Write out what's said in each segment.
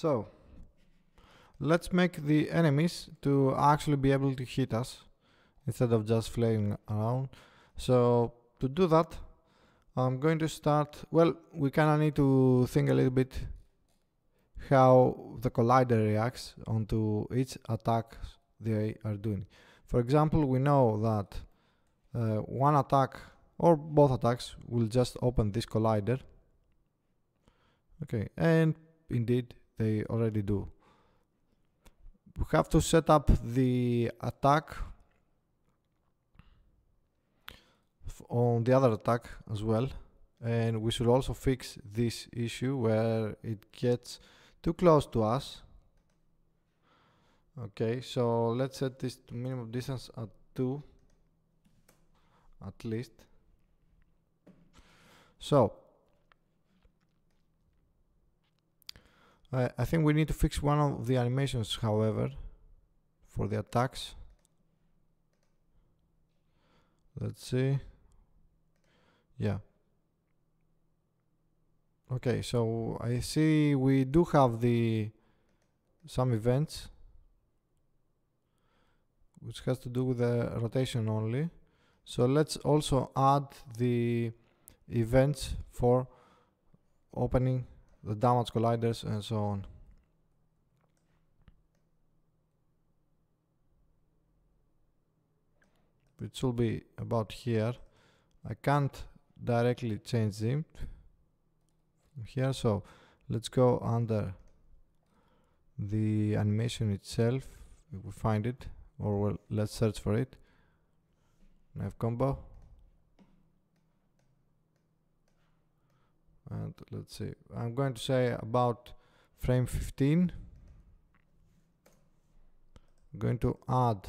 So let's make the enemies to actually be able to hit us instead of just flying around. So to do that, I'm going to start, well, we kind of need to think a little bit how the collider reacts onto each attack they are doing. For example, we know that uh, one attack or both attacks will just open this collider. Okay, and indeed they already do. We have to set up the attack on the other attack as well and we should also fix this issue where it gets too close to us okay so let's set this to minimum distance at 2 at least so I, I think we need to fix one of the animations, however, for the attacks. Let's see. Yeah. Okay, so I see we do have the some events which has to do with the rotation only. So let's also add the events for opening the downwards colliders and so on. It should be about here. I can't directly change them here. So let's go under the animation itself. If we find it or let's search for it. Knife combo. let's see I'm going to say about frame 15 I'm going to add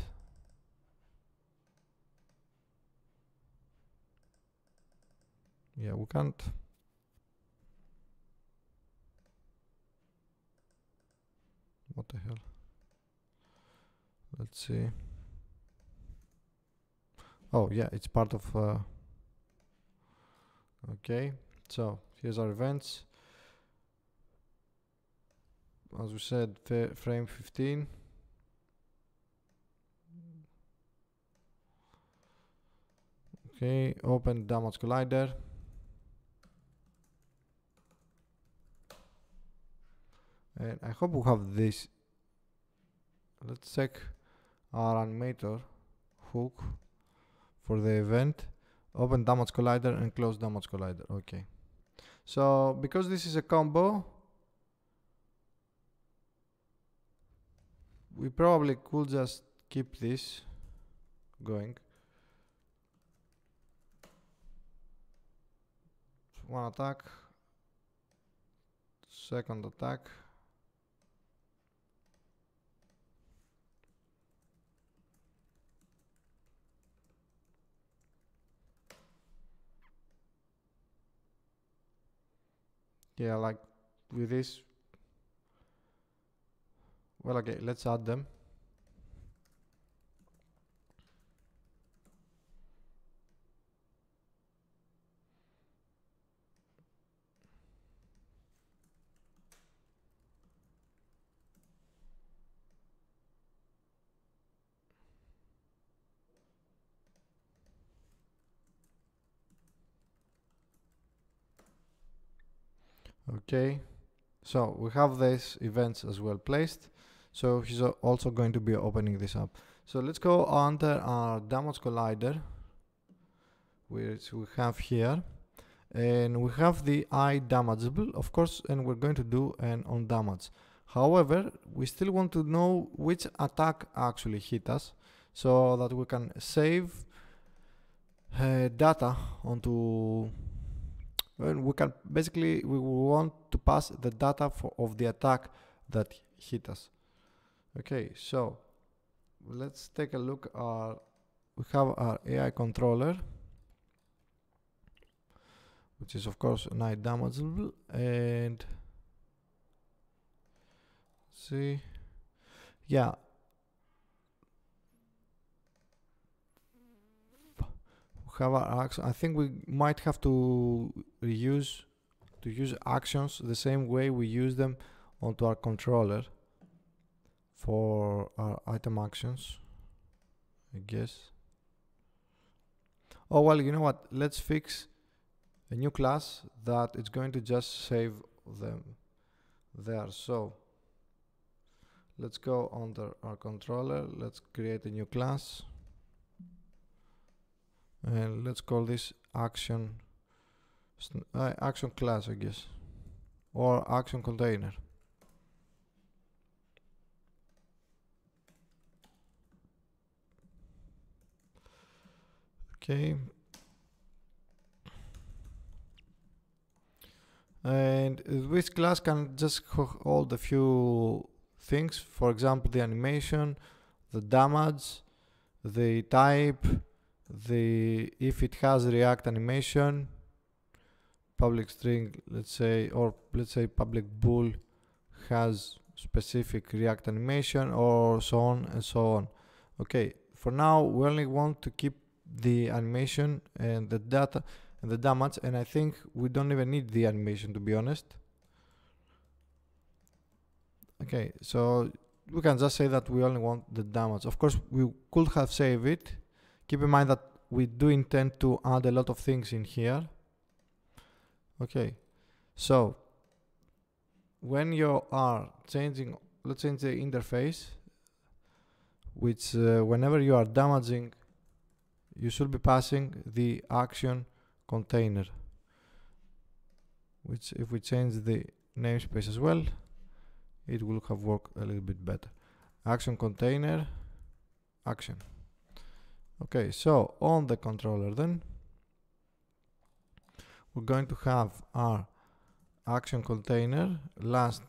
yeah we can't what the hell let's see oh yeah it's part of uh, okay so Here's our events. As we said, frame 15. Okay, open damage collider. And I hope we have this. Let's check our animator hook for the event. Open damage collider and close damage collider. Okay. So because this is a combo, we probably could just keep this going. One attack, second attack. yeah like with this well okay let's add them okay so we have these events as well placed so he's also going to be opening this up so let's go under our damage collider which we have here and we have the eye damageable of course and we're going to do an on damage however we still want to know which attack actually hit us so that we can save uh, data onto and we can basically we want to pass the data for, of the attack that hit us okay so let's take a look our we have our AI controller which is of course not damageable and see yeah have our actions? I think we might have to reuse to use actions the same way we use them onto our controller for our item actions I guess oh well you know what let's fix a new class that it's going to just save them there so let's go under our controller let's create a new class and uh, let's call this action uh, action class I guess or action container okay and this class can just hold a few things for example the animation the damage the type the if it has react animation public string let's say or let's say public bool has specific react animation or so on and so on okay for now we only want to keep the animation and the data and the damage and i think we don't even need the animation to be honest okay so we can just say that we only want the damage of course we could have saved it Keep in mind that we do intend to add a lot of things in here. Okay, so when you are changing, let's change the interface, which uh, whenever you are damaging, you should be passing the action container, which if we change the namespace as well, it will have worked a little bit better. Action container, action. Okay, so on the controller then, we're going to have our action container, last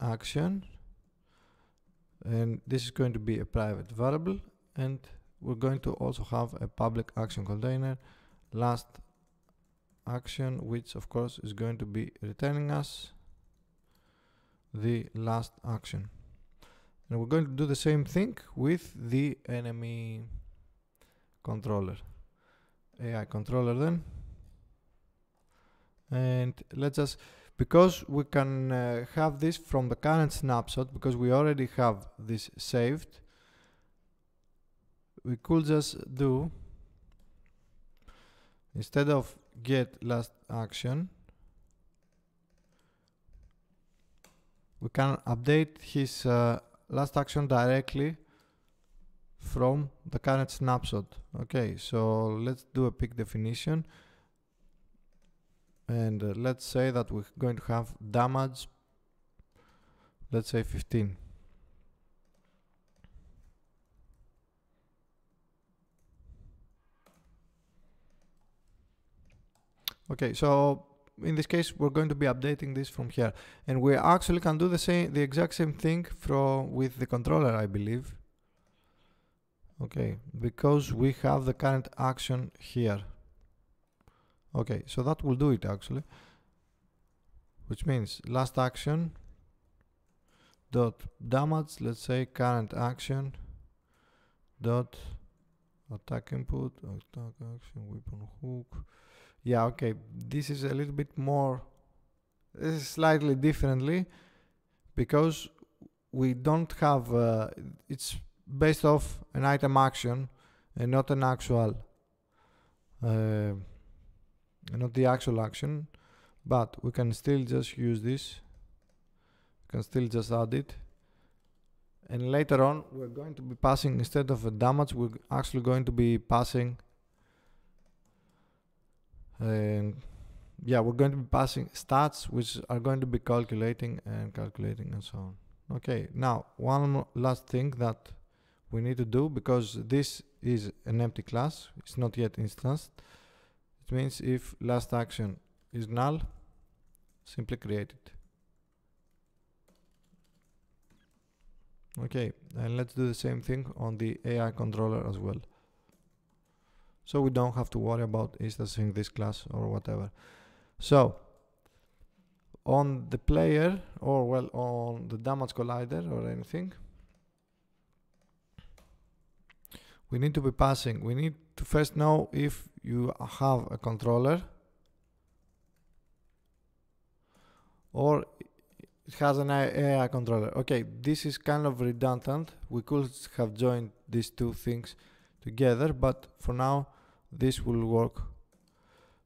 action, and this is going to be a private variable, and we're going to also have a public action container, last action, which of course is going to be returning us the last action. And we're going to do the same thing with the enemy controller AI controller then and let's just because we can uh, have this from the current snapshot because we already have this saved we could just do instead of get last action we can update his uh, last action directly from the current snapshot. Okay, so let's do a peak definition. And uh, let's say that we're going to have damage, let's say 15. Okay, so in this case, we're going to be updating this from here. And we actually can do the same, the exact same thing from with the controller, I believe okay because we have the current action here okay so that will do it actually which means last action dot damage let's say current action dot attack input attack action weapon hook yeah okay this is a little bit more this is slightly differently because we don't have uh, it's based off an item action and not an actual uh, not the actual action but we can still just use this we can still just add it and later on we're going to be passing instead of a damage we're actually going to be passing and um, yeah we're going to be passing stats which are going to be calculating and calculating and so on okay now one last thing that we need to do because this is an empty class it's not yet instanced it means if last action is null simply create it okay and let's do the same thing on the AI controller as well so we don't have to worry about instancing this class or whatever so on the player or well on the damage collider or anything we need to be passing. We need to first know if you have a controller or it has an AI controller. Okay, this is kind of redundant. We could have joined these two things together, but for now, this will work.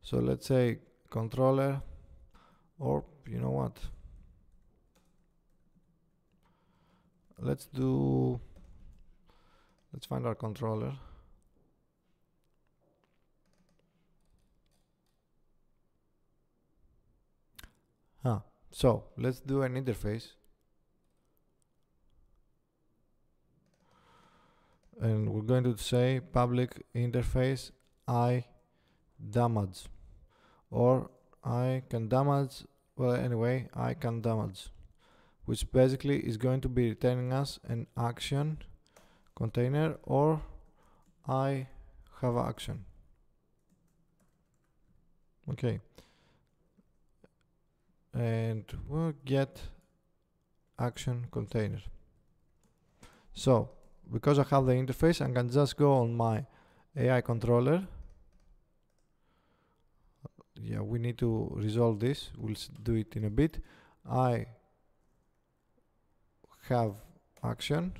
So let's say controller or you know what? Let's do Let's find our controller. Huh. So let's do an interface. And we're going to say public interface I damage or I can damage well anyway I can damage which basically is going to be returning us an action container or I have action. Okay. And we'll get action container. So because I have the interface, I can just go on my AI controller. Yeah, we need to resolve this. We'll do it in a bit. I have action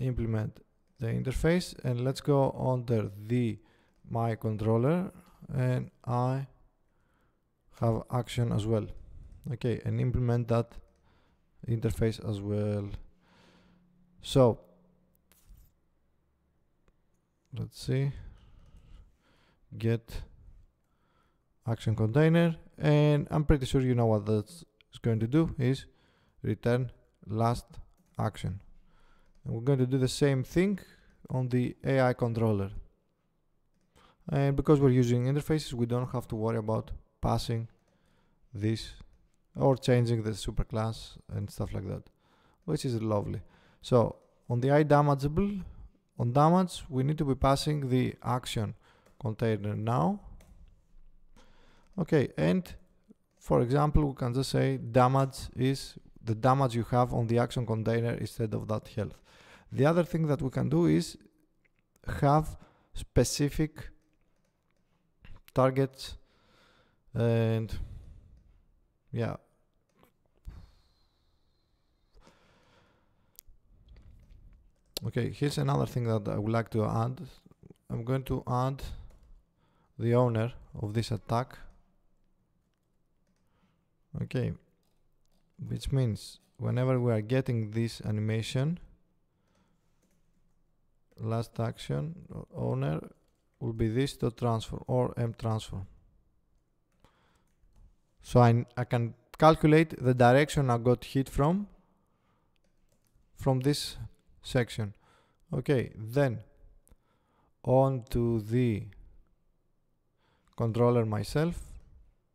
implement the interface and let's go under the my controller and I have action as well okay and implement that interface as well so let's see get action container and I'm pretty sure you know what that's going to do is return last action and we're going to do the same thing on the AI controller and because we're using interfaces we don't have to worry about passing this or changing the superclass and stuff like that which is lovely so on the idamageable on damage we need to be passing the action container now okay and for example we can just say damage is the damage you have on the action container instead of that health the other thing that we can do is have specific targets and yeah okay here's another thing that I would like to add I'm going to add the owner of this attack okay which means whenever we are getting this animation last action owner will be this dot transform or m transform so I, I can calculate the direction I got hit from from this section okay then on to the controller myself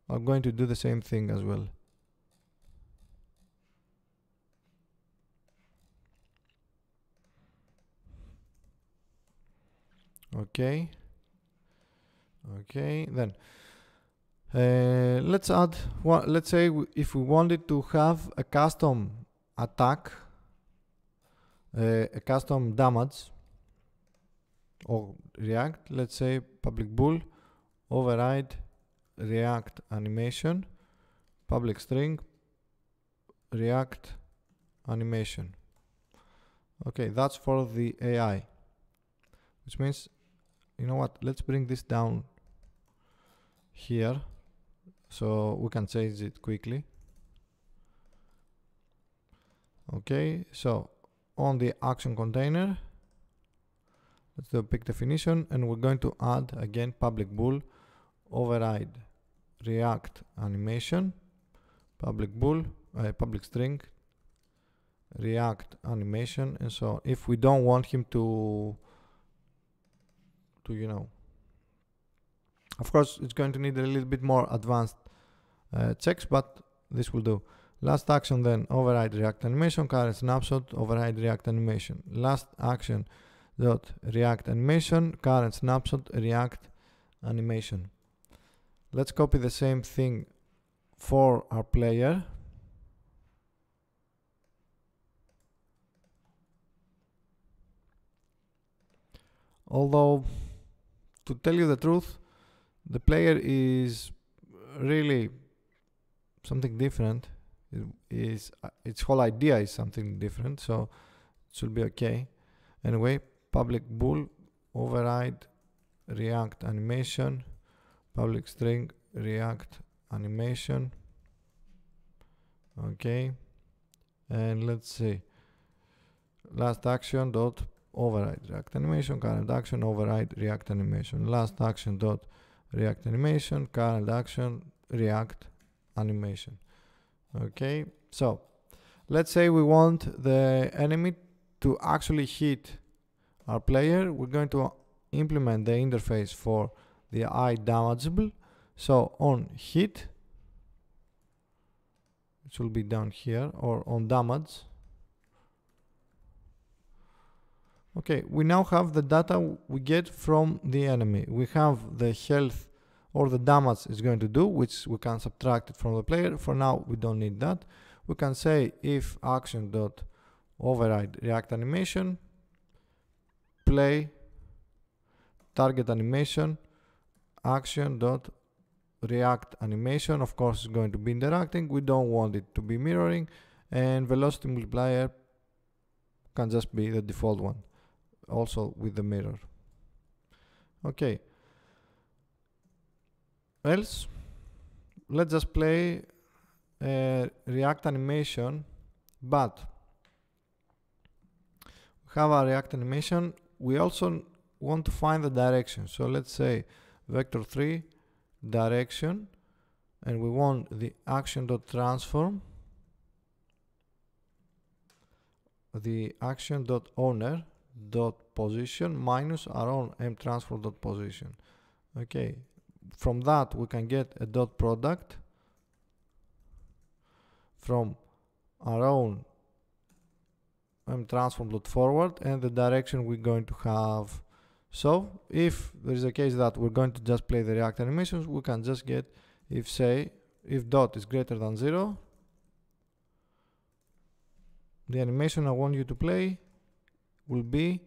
I'm going to do the same thing as well okay okay then uh, let's add let's say if we wanted to have a custom attack uh, a custom damage or react let's say public bool override react animation public string react animation okay that's for the AI which means you know what let's bring this down here so we can change it quickly okay so on the action container let's do a big definition and we're going to add again public bool override react animation public bool uh, public string react animation and so if we don't want him to to you know of course it's going to need a little bit more advanced uh, checks but this will do last action then override react animation current snapshot override react animation last action dot react animation current snapshot react animation let's copy the same thing for our player although to tell you the truth, the player is really something different. It is uh, its whole idea is something different, so it should be okay. Anyway, public bool override react animation public string react animation okay and let's see last action dot override React animation, current action, override React animation, last action dot React animation, current action, React animation. Okay, so let's say we want the enemy to actually hit our player. We're going to implement the interface for the eye damageable. So on hit, it will be down here, or on damage, Okay, we now have the data we get from the enemy. We have the health or the damage it's going to do, which we can subtract it from the player. For now, we don't need that. We can say if action dot override react animation, play target animation, action dot react animation. Of course, it's going to be interacting. We don't want it to be mirroring, and velocity multiplier can just be the default one also with the mirror okay else let's just play uh, react animation but we have a react animation we also want to find the direction so let's say vector 3 direction and we want the action.transform the action.owner dot position minus our own m transfer dot position okay from that we can get a dot product from our own m transform dot forward and the direction we're going to have so if there is a case that we're going to just play the react animations we can just get if say if dot is greater than zero the animation I want you to play will be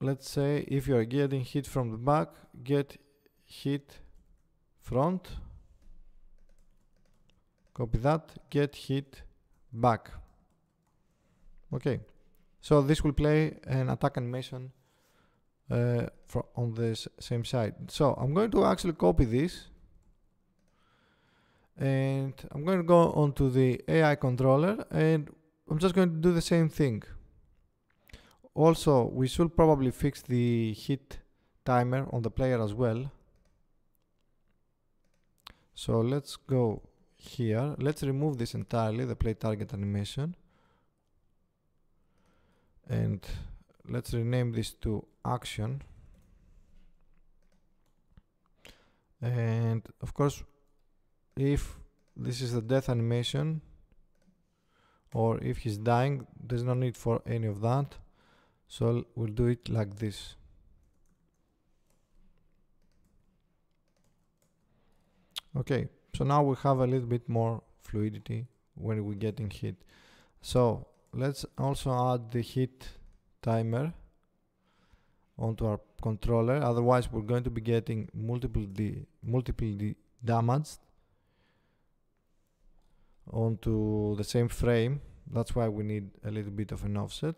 let's say if you are getting hit from the back get hit front copy that get hit back okay so this will play an attack animation uh, on this same side so I'm going to actually copy this and I'm going to go onto the AI controller and I'm just going to do the same thing. Also, we should probably fix the hit timer on the player as well. So let's go here. Let's remove this entirely, the play target animation. And let's rename this to action. And of course, if this is the death animation, or if he's dying there's no need for any of that so we'll do it like this okay so now we have a little bit more fluidity when we're getting hit. so let's also add the heat timer onto our controller otherwise we're going to be getting multiple d multiple d damaged onto the same frame that's why we need a little bit of an offset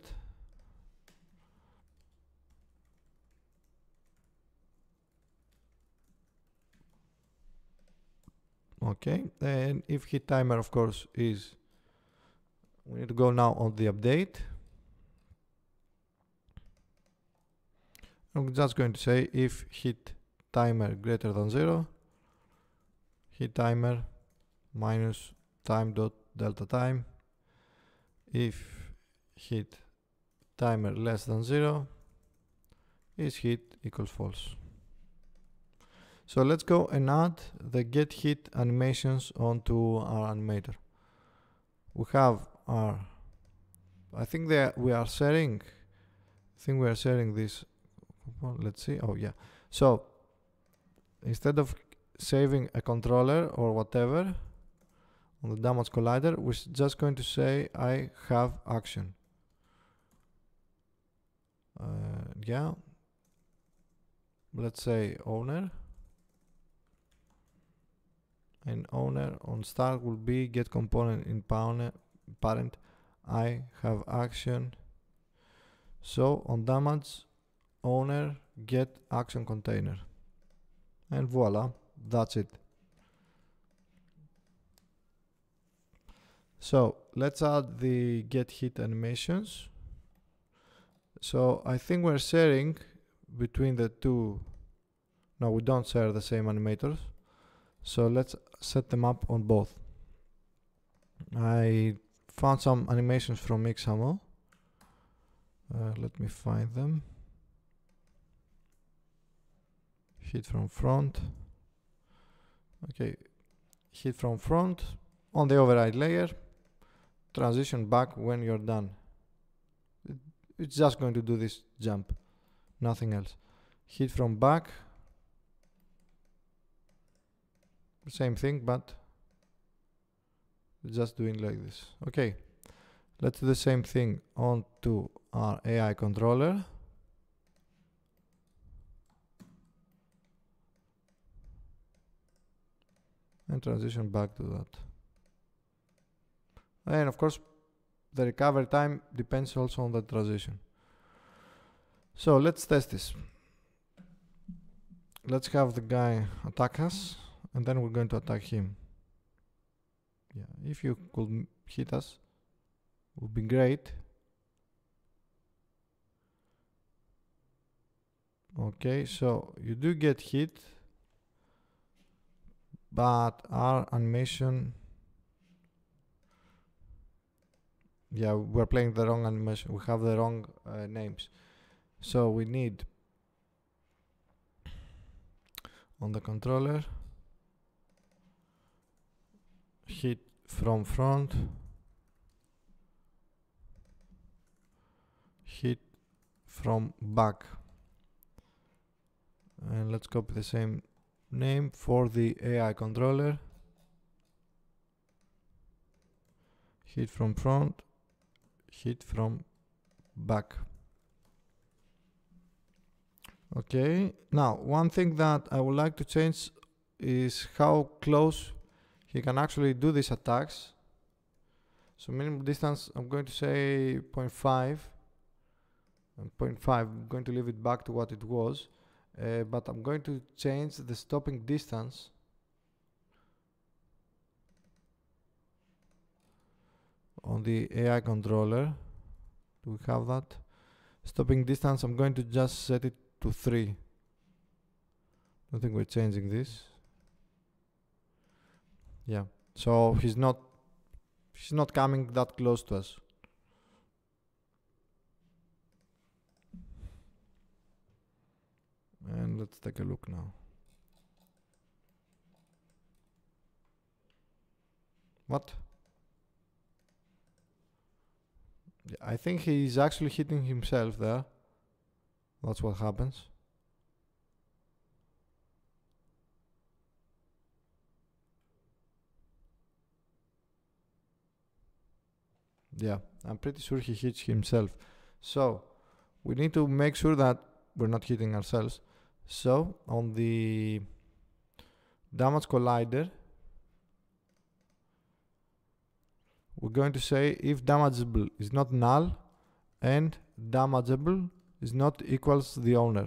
okay and if hit timer of course is we need to go now on the update I'm just going to say if hit timer greater than zero hit timer minus time dot delta time if hit timer less than zero is hit equals false so let's go and add the get hit animations onto our animator we have our I think that we are sharing I think we are sharing this let's see oh yeah so instead of saving a controller or whatever on the damage collider, we're just going to say I have action. Uh, yeah, let's say owner. And owner on start will be get component in parent. I have action. So on damage, owner get action container. And voila, that's it. So let's add the get hit animations. So I think we're sharing between the two. No, we don't share the same animators. So let's set them up on both. I found some animations from Mixamo. Uh, let me find them. Hit from front. Okay, hit from front on the override layer transition back when you're done. it's just going to do this jump, nothing else. Hit from back, same thing, but just doing like this. Okay, let's do the same thing on to our AI controller. and transition back to that. And of course, the recovery time depends also on the transition. So let's test this. Let's have the guy attack us and then we're going to attack him. Yeah, if you could hit us, would be great. Okay, so you do get hit, but our animation yeah, we're playing the wrong animation. We have the wrong uh, names. So we need on the controller hit from front hit from back and let's copy the same name for the AI controller hit from front hit from back okay now one thing that I would like to change is how close he can actually do these attacks so minimum distance I'm going to say 0.5 and 0.5 I'm going to leave it back to what it was uh, but I'm going to change the stopping distance on the AI controller. Do we have that? Stopping distance, I'm going to just set it to 3. I think we're changing this. Yeah, so he's not, he's not coming that close to us. And let's take a look now. What? I think he's actually hitting himself there. That's what happens. Yeah, I'm pretty sure he hits himself. So we need to make sure that we're not hitting ourselves. So on the damage collider, we're going to say if damageable is not null and damageable is not equals the owner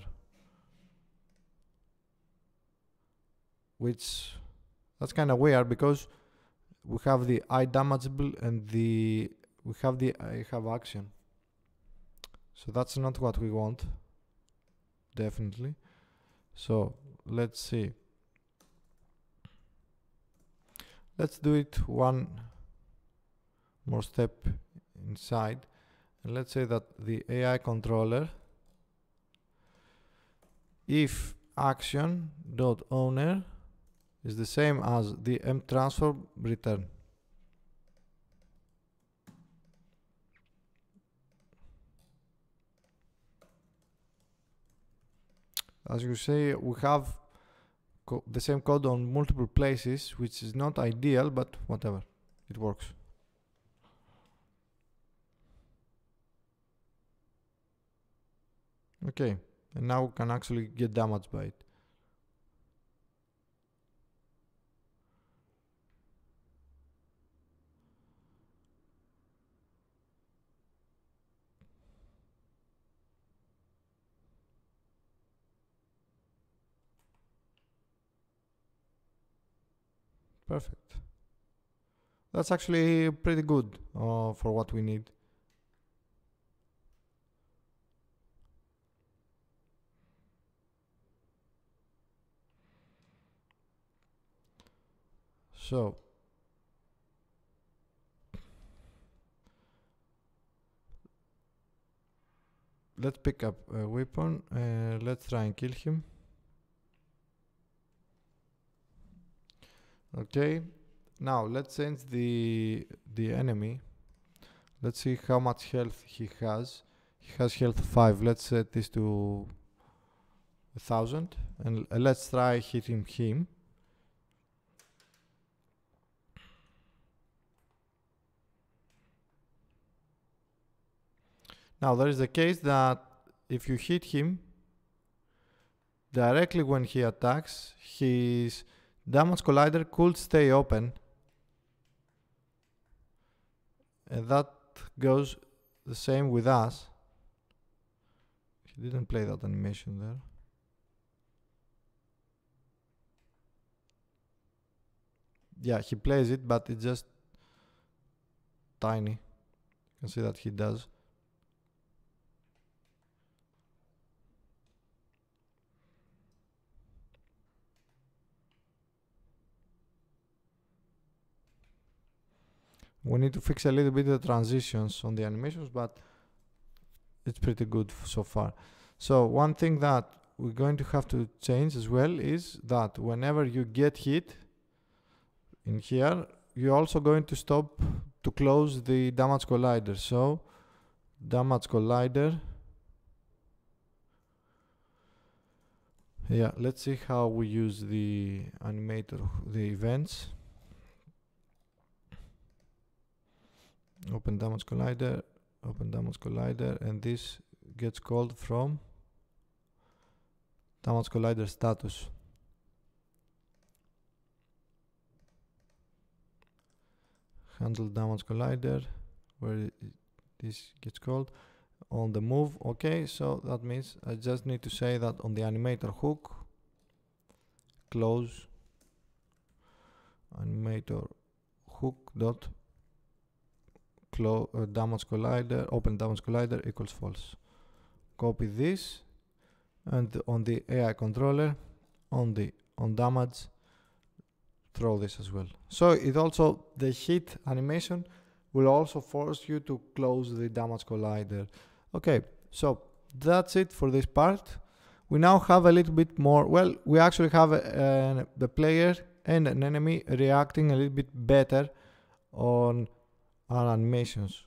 which that's kind of weird because we have the i damageable and the we have the i have action so that's not what we want definitely so let's see let's do it one more step inside and let's say that the AI controller if action dot owner is the same as the m transfer return as you see, we have the same code on multiple places which is not ideal but whatever it works okay and now can actually get damaged by it perfect that's actually pretty good uh, for what we need So let's pick up a weapon. Uh, let's try and kill him. Okay. Now let's change the the enemy. Let's see how much health he has. He has health five. Let's set this to a thousand, and uh, let's try hitting him. Now there is a case that if you hit him directly when he attacks, his damage collider could stay open. And that goes the same with us. He didn't play that animation there. Yeah, he plays it, but it's just tiny. You can see that he does. we need to fix a little bit the transitions on the animations but it's pretty good so far so one thing that we're going to have to change as well is that whenever you get hit in here you're also going to stop to close the damage collider so damage collider yeah let's see how we use the animator the events open damage collider open damage collider and this gets called from damage collider status handle damage collider where this gets called on the move okay so that means I just need to say that on the animator hook close animator hook dot close uh, damage collider open damage collider equals false copy this and on the AI controller on the on damage throw this as well so it also the hit animation will also force you to close the damage collider okay so that's it for this part we now have a little bit more well we actually have a, uh, a, the player and an enemy reacting a little bit better on our animations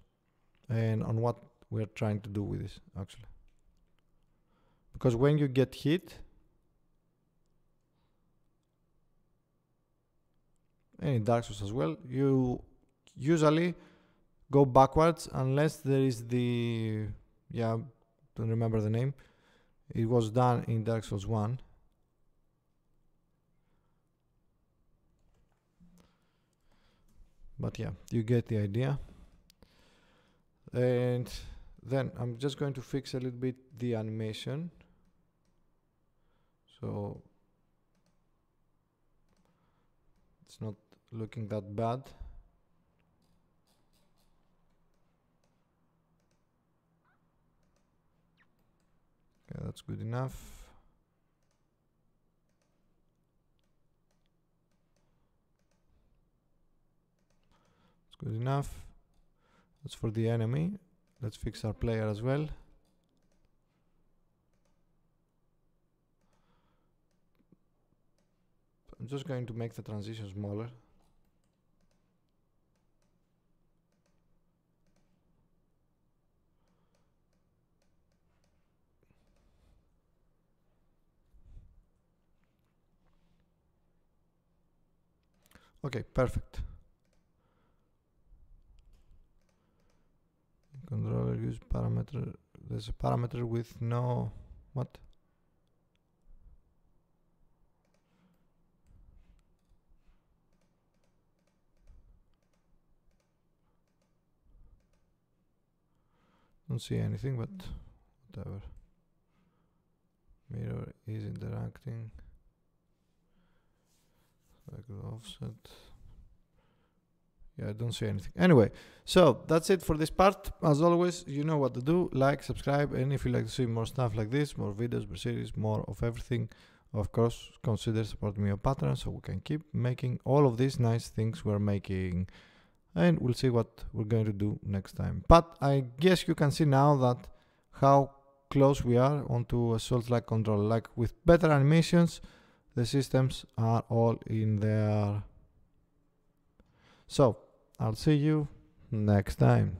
and on what we're trying to do with this actually because when you get hit and in Dark Souls as well you usually go backwards unless there is the yeah don't remember the name it was done in Dark Souls 1 but yeah you get the idea and then I'm just going to fix a little bit the animation so it's not looking that bad okay that's good enough It's good enough. That's for the enemy. Let's fix our player as well. I'm just going to make the transition smaller. Okay, perfect. controller use parameter there's a parameter with no what don't see anything but whatever mirror is interacting like the offset yeah i don't see anything anyway so that's it for this part as always you know what to do like subscribe and if you like to see more stuff like this more videos more series more of everything of course consider supporting me on patreon so we can keep making all of these nice things we're making and we'll see what we're going to do next time but i guess you can see now that how close we are onto assault like control like with better animations the systems are all in there so I'll see you next time.